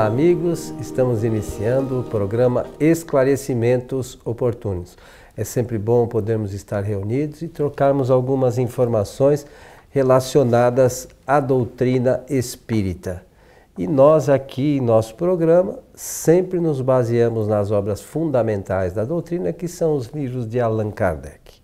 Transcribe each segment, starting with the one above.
Olá, amigos. Estamos iniciando o programa Esclarecimentos Oportunos. É sempre bom podermos estar reunidos e trocarmos algumas informações relacionadas à doutrina espírita. E nós aqui em nosso programa sempre nos baseamos nas obras fundamentais da doutrina, que são os livros de Allan Kardec.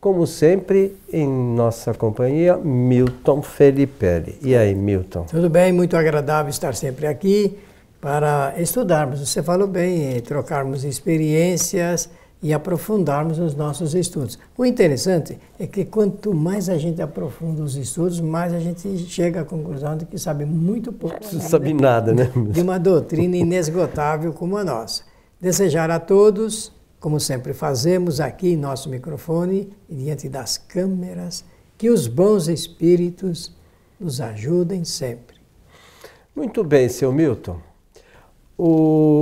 Como sempre, em nossa companhia, Milton Felipe. E aí, Milton? Tudo bem, muito agradável estar sempre aqui para estudarmos. Você falou bem, eh, trocarmos experiências e aprofundarmos os nossos estudos. O interessante é que quanto mais a gente aprofunda os estudos, mais a gente chega à conclusão de que sabe muito pouco. Não sabe nada, né? De uma doutrina inesgotável como a nossa. Desejar a todos como sempre fazemos aqui em nosso microfone e diante das câmeras, que os bons espíritos nos ajudem sempre. Muito bem, seu Milton.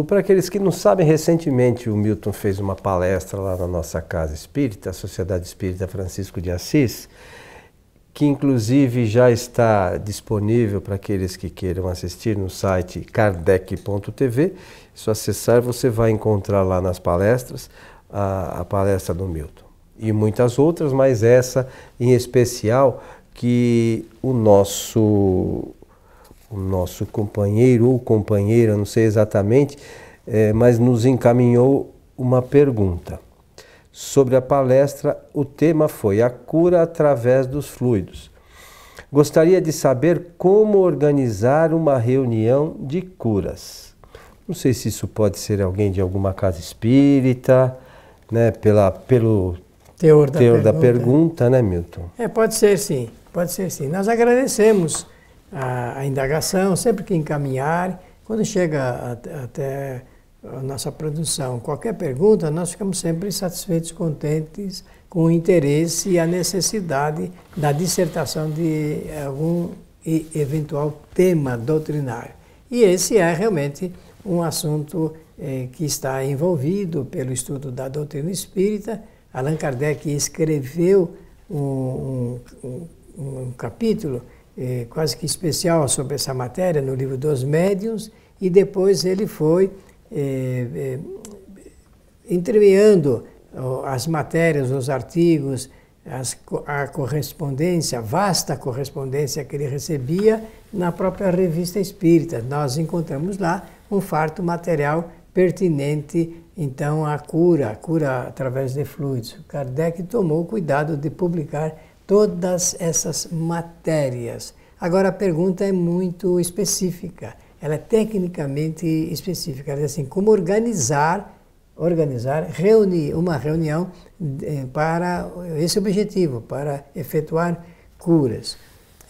Para aqueles que não sabem, recentemente o Milton fez uma palestra lá na nossa casa espírita, a Sociedade Espírita Francisco de Assis que inclusive já está disponível para aqueles que queiram assistir no site kardec.tv. Se acessar, você vai encontrar lá nas palestras a, a palestra do Milton e muitas outras, mas essa em especial que o nosso o nosso companheiro ou companheira, não sei exatamente, é, mas nos encaminhou uma pergunta sobre a palestra, o tema foi a cura através dos fluidos. Gostaria de saber como organizar uma reunião de curas. Não sei se isso pode ser alguém de alguma casa espírita, né, pela, pelo teor da, teor pergunta. da pergunta, né, Milton? É, pode ser sim, pode ser sim. Nós agradecemos a, a indagação, sempre que encaminhar, quando chega até a nossa produção. Qualquer pergunta, nós ficamos sempre satisfeitos, contentes com o interesse e a necessidade da dissertação de eh, algum eventual tema doutrinário. E esse é realmente um assunto eh, que está envolvido pelo estudo da doutrina espírita. Allan Kardec escreveu um, um, um capítulo eh, quase que especial sobre essa matéria no livro dos Médiuns e depois ele foi é, é, as matérias, os artigos, as, a correspondência, a vasta correspondência que ele recebia na própria revista espírita. Nós encontramos lá um farto material pertinente, então, à cura, à cura através de fluidos. Kardec tomou cuidado de publicar todas essas matérias. Agora, a pergunta é muito específica ela é tecnicamente específica. Ela diz assim, como organizar, organizar, reunir uma reunião eh, para esse é objetivo, para efetuar curas.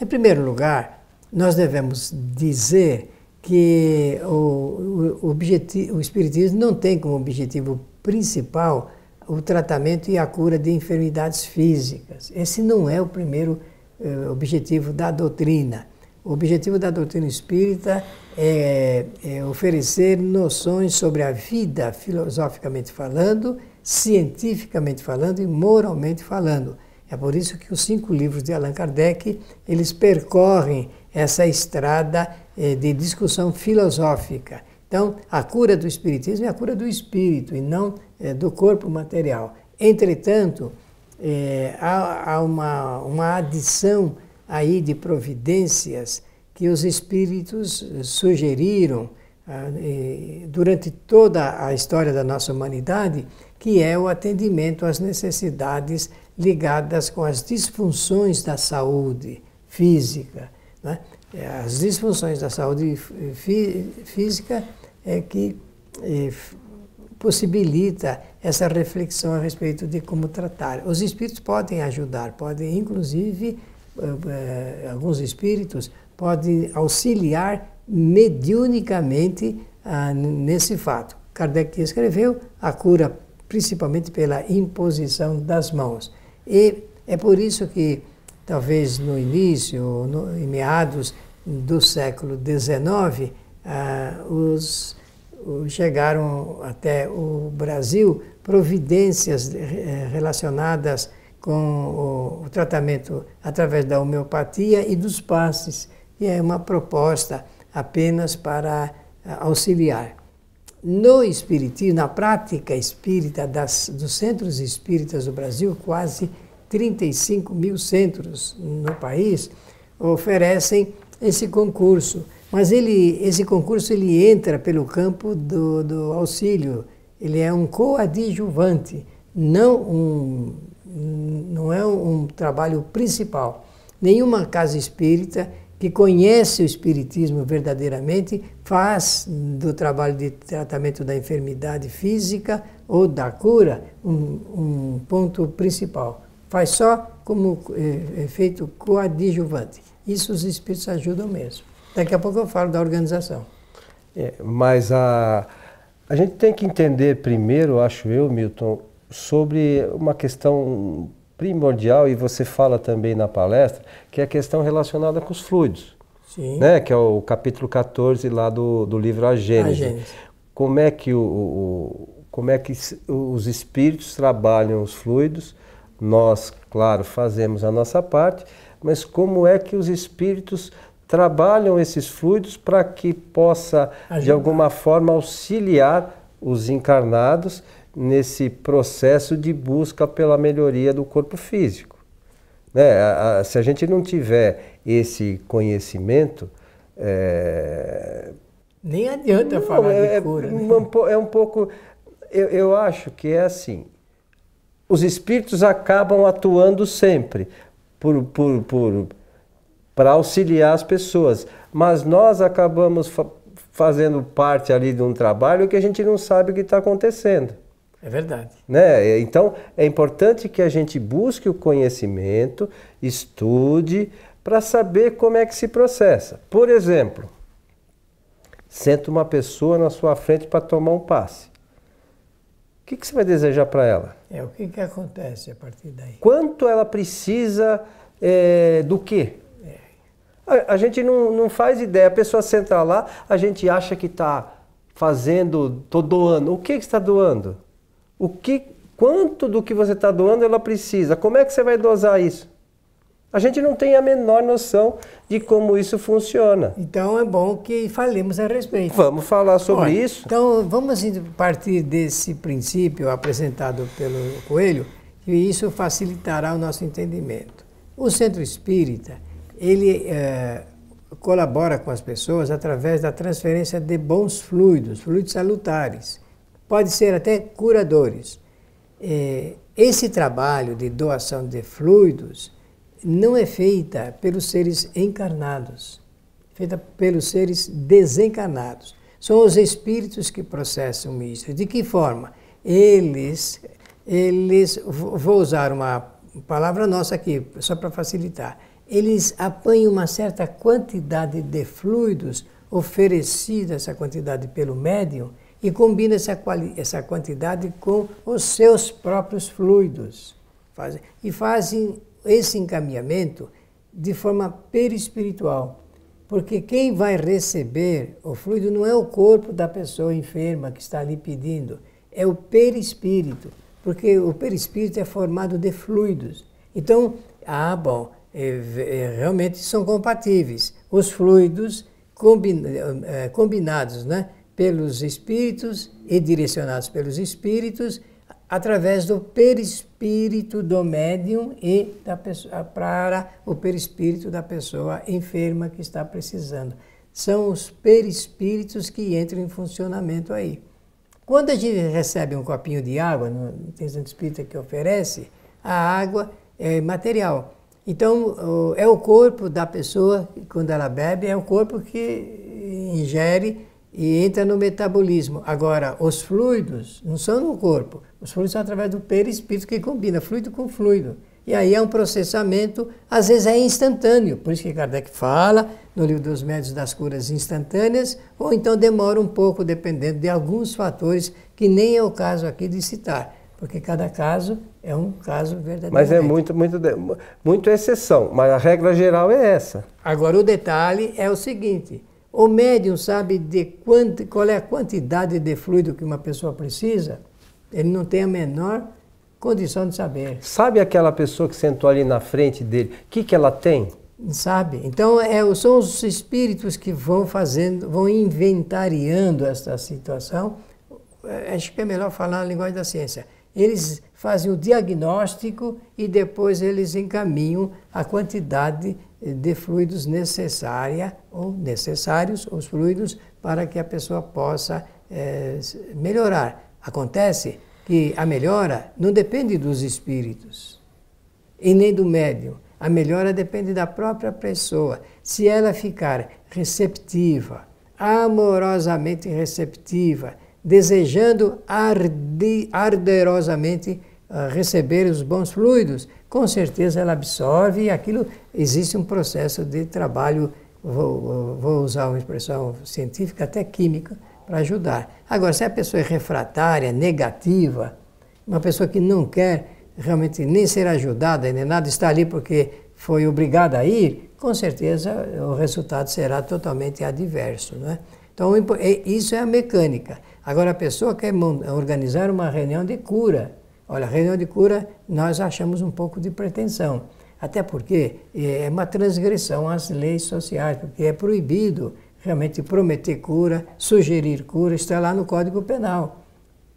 Em primeiro lugar, nós devemos dizer que o, o, objetivo, o Espiritismo não tem como objetivo principal o tratamento e a cura de enfermidades físicas. Esse não é o primeiro eh, objetivo da doutrina. O objetivo da doutrina espírita é, é oferecer noções sobre a vida, filosoficamente falando, cientificamente falando e moralmente falando. É por isso que os cinco livros de Allan Kardec, eles percorrem essa estrada é, de discussão filosófica. Então, a cura do espiritismo é a cura do espírito e não é, do corpo material. Entretanto, é, há uma, uma adição aí de providências que os espíritos sugeriram ah, eh, durante toda a história da nossa humanidade, que é o atendimento às necessidades ligadas com as disfunções da saúde física. Né? Eh, as disfunções da saúde fí física é que é, possibilita essa reflexão a respeito de como tratar. Os espíritos podem ajudar, podem inclusive eh, eh, alguns espíritos podem auxiliar mediunicamente ah, nesse fato. Kardec escreveu a cura principalmente pela imposição das mãos. E é por isso que, talvez no início, no, em meados do século XIX, ah, os, chegaram até o Brasil providências eh, relacionadas com o, tratamento através da homeopatia e dos passes, que é uma proposta apenas para eh, auxiliar. No espiritismo, na prática espírita das, dos centros espíritas do Brasil, quase 35 mil centros no país oferecem esse concurso. Mas ele, esse concurso ele entra pelo campo do, do auxílio, ele é um coadjuvante, não um não é um trabalho principal. Nenhuma casa espírita que conhece o espiritismo verdadeiramente faz do trabalho de tratamento da enfermidade física ou da cura um, um ponto principal. Faz só como efeito é, é coadjuvante. Isso os espíritos ajudam mesmo. Daqui a pouco eu falo da organização. É, mas a, a gente tem que entender primeiro, acho eu, Milton, sobre uma questão primordial, e você fala também na palestra, que é a questão relacionada com os fluidos. Sim. Né? Que é o capítulo 14 lá do, do livro A Gênese. A Gênese. Como é que o, o como é que os espíritos trabalham os fluidos. Nós, claro, fazemos a nossa parte, mas como é que os espíritos trabalham esses fluidos para que possa, Ajudar. de alguma forma, auxiliar os encarnados nesse processo de busca pela melhoria do corpo físico. Né? se a gente não tiver esse conhecimento, é... nem adianta não, falar é, de é cura. Né? É um pouco, eu, eu acho que é assim. Os espíritos acabam atuando sempre por, por, por para auxiliar as pessoas, mas nós acabamos fa fazendo parte ali de um trabalho que a gente não sabe o que está acontecendo. É verdade. Né? É, então, é importante que a gente busque o conhecimento, estude, para saber como é que se processa. Por exemplo, senta uma pessoa na sua frente para tomar um passe. O que, que você vai desejar para ela? É, o que, que acontece a partir daí? Quanto ela precisa é, do quê? É. A, a, gente não, não faz ideia. A pessoa senta lá, a gente acha que está fazendo, estou doando. O que, que está doando? o que, quanto do que você está doando ela precisa, como é que você vai dosar isso? A gente não tem a menor noção de como isso funciona. Então é bom que falemos a respeito. Vamos falar sobre Olha, isso. Então vamos partir desse princípio apresentado pelo Coelho, e isso facilitará o nosso entendimento. O centro espírita, ele é, colabora com as pessoas através da transferência de bons fluidos, fluidos salutares pode ser até curadores. É, esse trabalho de doação de fluidos não é feita pelos seres encarnados, é feita pelos seres desencarnados. São os espíritos que processam isso. De que forma? Eles, eles, vou usar uma palavra nossa aqui, só para facilitar, eles apanham uma certa quantidade de fluidos oferecida essa quantidade pelo médium e combina essa, essa quantidade com os seus próprios fluidos. Fazem, e fazem esse encaminhamento de forma perispiritual. Porque quem vai receber o fluido não é o corpo da pessoa enferma que está ali pedindo, é o perispírito. Porque o perispírito é formado de fluidos. Então, ah, bom, é, é, realmente são compatíveis. Os fluidos eh, combinados, né? pelos espíritos e direcionados pelos espíritos através do perispírito do médium e da pessoa, para o perispírito da pessoa enferma que está precisando. São os perispíritos que entram em funcionamento aí. Quando a gente recebe um copinho de água, no centro espírita que oferece, a água é material. Então, é o corpo da pessoa, quando ela bebe, é o corpo que ingere e entra no metabolismo. Agora, os fluidos não são no corpo, os fluidos são através do perispírito que combina fluido com fluido. E aí é um processamento, às vezes é instantâneo, por isso que Kardec fala no livro dos médios das curas instantâneas, ou então demora um pouco, dependendo de alguns fatores, que nem é o caso aqui de citar, porque cada caso é um caso verdadeiro. Mas é muito, muito, muito exceção, mas a regra geral é essa. Agora, o detalhe é o seguinte: o médium sabe de qual é a quantidade de fluido que uma pessoa precisa, ele não tem a menor condição de saber. Sabe aquela pessoa que sentou ali na frente dele, o que, que ela tem? Sabe? Então é, são os espíritos que vão fazendo, vão inventariando esta situação. É, acho que é melhor falar na linguagem da ciência. Eles fazem o diagnóstico e depois eles encaminham a quantidade de fluidos necessária ou necessários os fluidos para que a pessoa possa é, melhorar. Acontece que a melhora não depende dos espíritos e nem do médium. A melhora depende da própria pessoa. Se ela ficar receptiva, amorosamente receptiva, desejando ardi, arderosamente ah, receber os bons fluidos, com certeza ela absorve e aquilo existe um processo de trabalho, vou, vou usar uma expressão científica, até química, para ajudar. Agora, se a pessoa é refratária, negativa, uma pessoa que não quer realmente nem ser ajudada, nem nada, está ali porque foi obrigada a ir, com certeza o resultado será totalmente adverso. Né? Então, isso é a mecânica. Agora, a pessoa quer organizar uma reunião de cura Olha, reunião de cura nós achamos um pouco de pretensão, até porque é, é uma transgressão às leis sociais, porque é proibido realmente prometer cura, sugerir cura, está lá no Código Penal,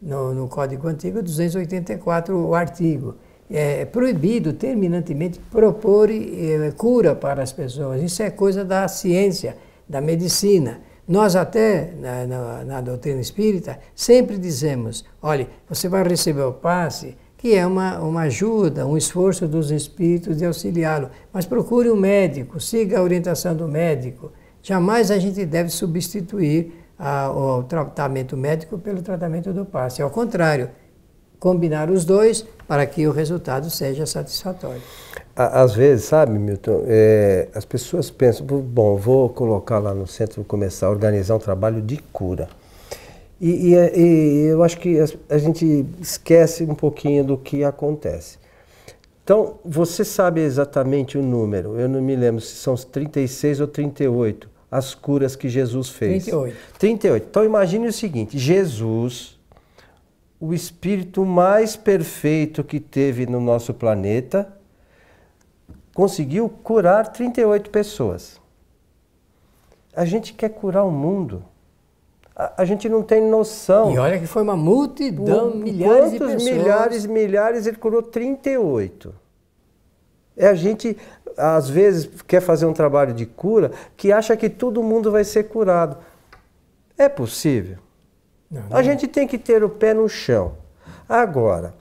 no, no Código Antigo 284, o artigo. É, é proibido terminantemente propor é, cura para as pessoas. Isso é coisa da ciência, da medicina. Nós até, na, na, na doutrina espírita, sempre dizemos, olhe, você vai receber o passe, que é uma, uma ajuda, um esforço dos espíritos de auxiliá-lo, mas procure o um médico, siga a orientação do médico. Jamais a gente deve substituir a, o tratamento médico pelo tratamento do passe. Ao contrário, combinar os dois para que o resultado seja satisfatório. Às vezes, sabe, Milton, é, as pessoas pensam, bom, vou colocar lá no centro, começar a organizar um trabalho de cura. E, e, e eu acho que a, a gente esquece um pouquinho do que acontece. Então, você sabe exatamente o número, eu não me lembro se são 36 ou 38, as curas que Jesus fez. 38. 38. Então, imagine o seguinte: Jesus o espírito mais perfeito que teve no nosso planeta, conseguiu curar 38 pessoas. A gente quer curar o mundo. A, a gente não tem noção. E olha que foi uma multidão, o, milhares de pessoas. milhares, milhares, ele curou 38. É a gente, às vezes, quer fazer um trabalho de cura que acha que todo mundo vai ser curado. É possível. Não, não. A é. gente tem que ter o pé no chão. Agora,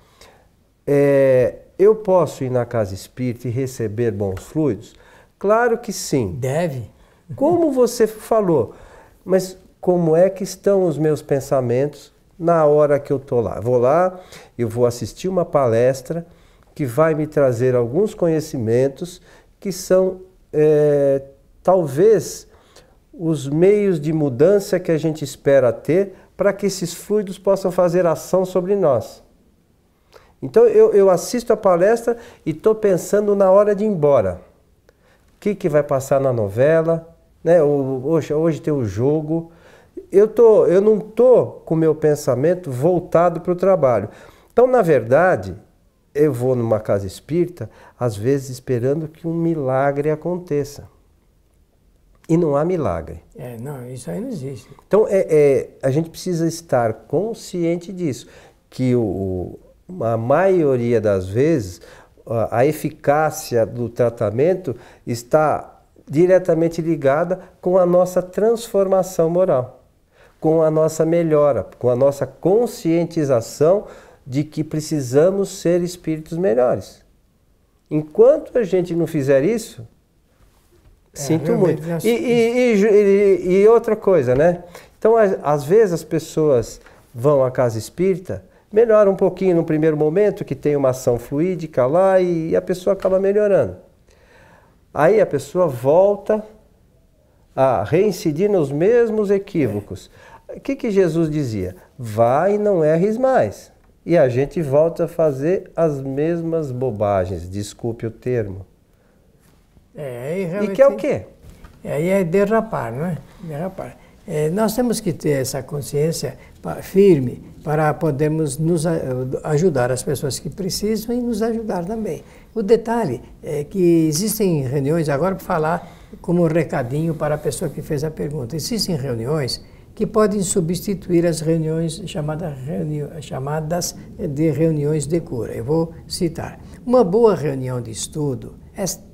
é, eu posso ir na casa espírita e receber bons fluidos? Claro que sim. Deve. Como você falou, mas como é que estão os meus pensamentos na hora que eu estou lá? Vou lá, eu vou assistir uma palestra que vai me trazer alguns conhecimentos que são é, talvez os meios de mudança que a gente espera ter para que esses fluidos possam fazer ação sobre nós. Então eu, eu assisto a palestra e estou pensando na hora de ir embora. O que, que vai passar na novela? Né? Hoje, hoje tem o jogo. Eu, tô, eu não estou com o meu pensamento voltado para o trabalho. Então, na verdade, eu vou numa casa espírita, às vezes esperando que um milagre aconteça e não há milagre. É, não, isso aí não existe. Então é, é a gente precisa estar consciente disso, que o, a maioria das vezes a, a eficácia do tratamento está diretamente ligada com a nossa transformação moral, com a nossa melhora, com a nossa conscientização de que precisamos ser espíritos melhores. Enquanto a gente não fizer isso, é, Sinto muito. E, e, e, outra coisa, né? Então, às vezes as pessoas vão à casa espírita, melhoram um pouquinho no primeiro momento, que tem uma ação fluídica lá e a pessoa acaba melhorando. Aí a pessoa volta a reincidir nos mesmos equívocos. É. O que, que Jesus dizia? Vai e não erres mais. E a gente volta a fazer as mesmas bobagens, desculpe o termo. É, e que é o quê? Aí é derrapar, não é? Derrapar. É, nós temos que ter essa consciência firme para podermos nos ajudar as pessoas que precisam e nos ajudar também. O detalhe é que existem reuniões, agora para falar como recadinho para a pessoa que fez a pergunta, existem reuniões que podem substituir as reuniões chamadas, reuni chamadas de reuniões de cura. Eu vou citar. Uma boa reunião de estudo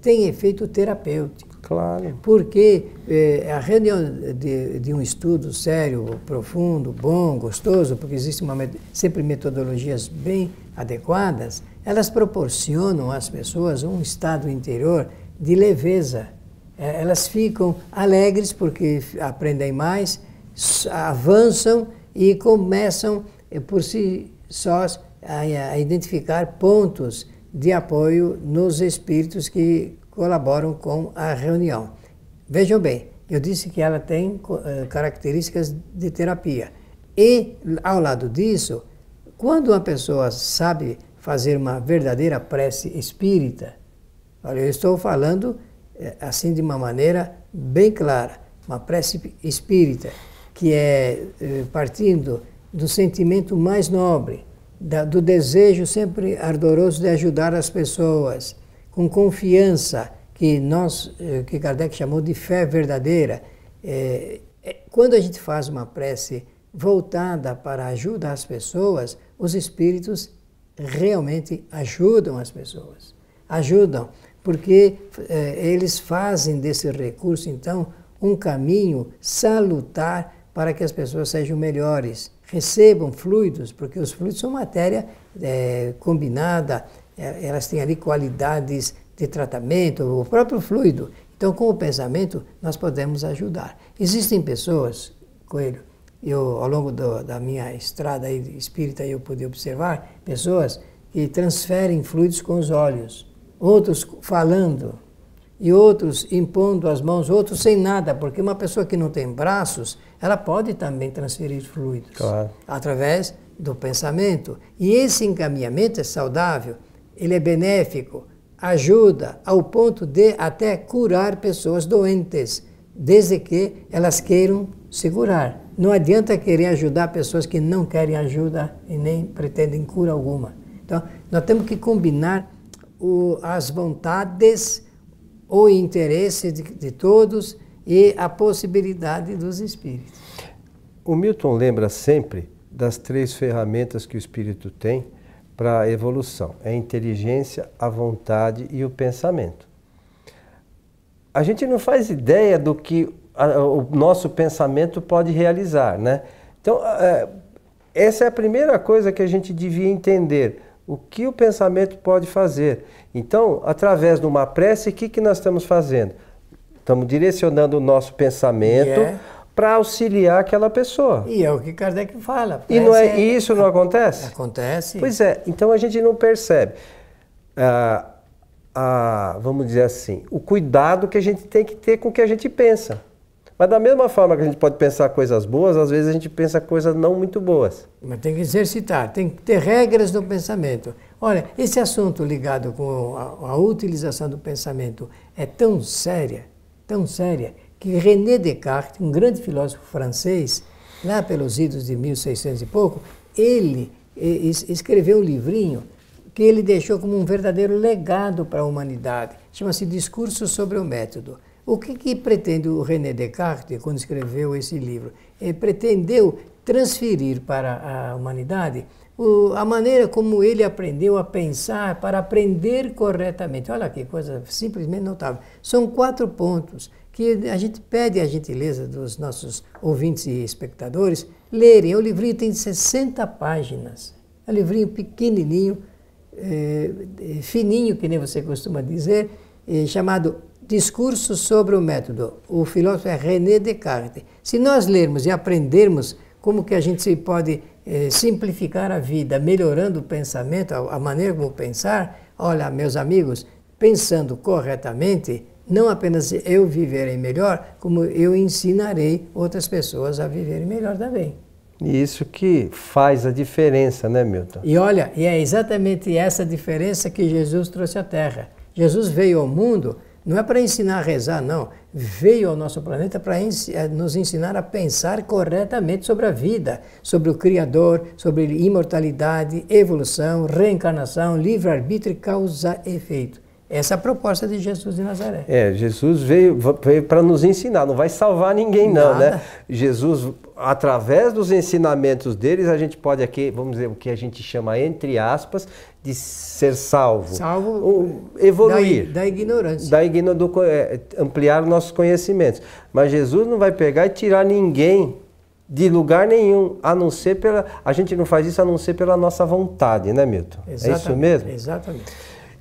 tem efeito terapêutico. Claro. Porque eh, a reunião de, de, um estudo sério, profundo, bom, gostoso, porque existem sempre metodologias bem adequadas, elas proporcionam às pessoas um estado interior de leveza. É, elas ficam alegres porque aprendem mais, avançam e começam eh, por si sós a, a identificar pontos de apoio nos espíritos que colaboram com a reunião. Vejam bem, eu disse que ela tem eh, características de terapia. E, ao lado disso, quando uma pessoa sabe fazer uma verdadeira prece espírita, olha, eu estou falando eh, assim de uma maneira bem clara, uma prece espírita, que é eh, partindo do sentimento mais nobre, da, do desejo sempre ardoroso de ajudar as pessoas, com confiança, que nós, eh, que Kardec chamou de fé verdadeira. É, é, quando a gente faz uma prece voltada para ajudar as pessoas, os espíritos realmente ajudam as pessoas. Ajudam, porque eles fazem desse recurso, então, um caminho salutar para que as pessoas sejam melhores recebam fluidos, porque os fluidos são matéria é, combinada, é, elas têm ali qualidades de tratamento, o próprio fluido. Então, com o pensamento, nós podemos ajudar. Existem pessoas, Coelho, eu, ao longo do, da minha estrada aí, espírita, eu pude observar pessoas que transferem fluidos com os olhos, outros falando, e outros impondo as mãos, outros sem nada, porque uma pessoa que não tem braços, ela pode também transferir fluidos claro. através do pensamento. E esse encaminhamento é saudável, ele é benéfico, ajuda ao ponto de até curar pessoas doentes, desde que elas queiram segurar. Não adianta querer ajudar pessoas que não querem ajuda e nem pretendem cura alguma. Então, nós temos que combinar o, as vontades o interesse de, de todos e a possibilidade dos espíritos. O Milton lembra sempre das três ferramentas que o espírito tem para a evolução: é a inteligência, a vontade e o pensamento. A gente não faz ideia do que a, o nosso pensamento pode realizar, né? Então, é, essa é a primeira coisa que a gente devia entender o que o pensamento pode fazer. Então, através de uma prece, o que, que nós estamos fazendo? Estamos direcionando o nosso pensamento é. para auxiliar aquela pessoa. E é o que Kardec fala. E não é, é, isso não acontece? Acontece. Pois é, então a gente não percebe. Ah, ah, vamos dizer assim, o cuidado que a gente tem que ter com o que a gente pensa. Mas da mesma forma que a gente pode pensar coisas boas, às vezes a gente pensa coisas não muito boas. Mas tem que exercitar, tem que ter regras do pensamento. Olha, esse assunto ligado com a, a utilização do pensamento é tão séria, tão séria, que René Descartes, um grande filósofo francês, lá pelos idos de 1600 e pouco, ele escreveu um livrinho que ele deixou como um verdadeiro legado para a humanidade. Chama-se Discurso sobre o Método. O que, que pretende o René Descartes quando escreveu esse livro? Ele pretendeu transferir para a humanidade o, a maneira como ele aprendeu a pensar para aprender corretamente. Olha que coisa simplesmente notável. São quatro pontos que a gente pede a gentileza dos nossos ouvintes e espectadores lerem. O é livrinho tem 60 páginas. É um livrinho pequenininho, é, fininho, que nem você costuma dizer, é, chamado Discurso sobre o método. O filósofo é René Descartes. Se nós lermos e aprendermos como que a gente pode eh, simplificar a vida, melhorando o pensamento, a, a maneira como pensar, olha, meus amigos, pensando corretamente, não apenas eu viverei melhor, como eu ensinarei outras pessoas a viverem melhor também. E isso que faz a diferença, né, Milton? E olha, e é exatamente essa diferença que Jesus trouxe à Terra. Jesus veio ao mundo não é para ensinar a rezar, não. Veio ao nosso planeta para eh, nos ensinar a pensar corretamente sobre a vida, sobre o Criador, sobre imortalidade, evolução, reencarnação, livre-arbítrio e causa-efeito. Essa é a proposta de Jesus de Nazaré. É, Jesus veio, veio para nos ensinar, não vai salvar ninguém não, né? Nada. né? Jesus, através dos ensinamentos deles, a gente pode aqui, vamos dizer, o que a gente chama, entre aspas, de ser salvo. Salvo. Ou evoluir. Da, da ignorância. Da igno, do, é, ampliar nossos conhecimentos. Mas Jesus não vai pegar e tirar ninguém de lugar nenhum, a não ser pela... A gente não faz isso a não ser pela nossa vontade, né Milton? Exatamente, é isso mesmo? Exatamente.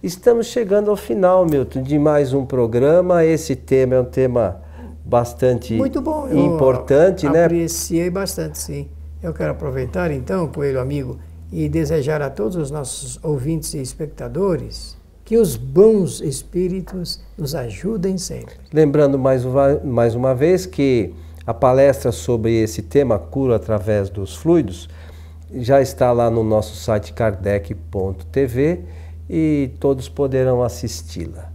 Estamos chegando ao final, Milton, de mais um programa. Esse tema é um tema bastante Muito bom. Eu importante, apreciei né? Apreciei bastante, sim. Eu quero aproveitar então, coelho amigo, e desejar a todos os nossos ouvintes e espectadores que os bons espíritos nos ajudem sempre. Lembrando mais uma, mais uma vez que a palestra sobre esse tema, cura através dos fluidos, já está lá no nosso site kardec.tv e todos poderão assisti-la.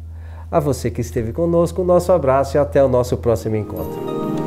A você que esteve conosco, nosso abraço e até o nosso próximo encontro.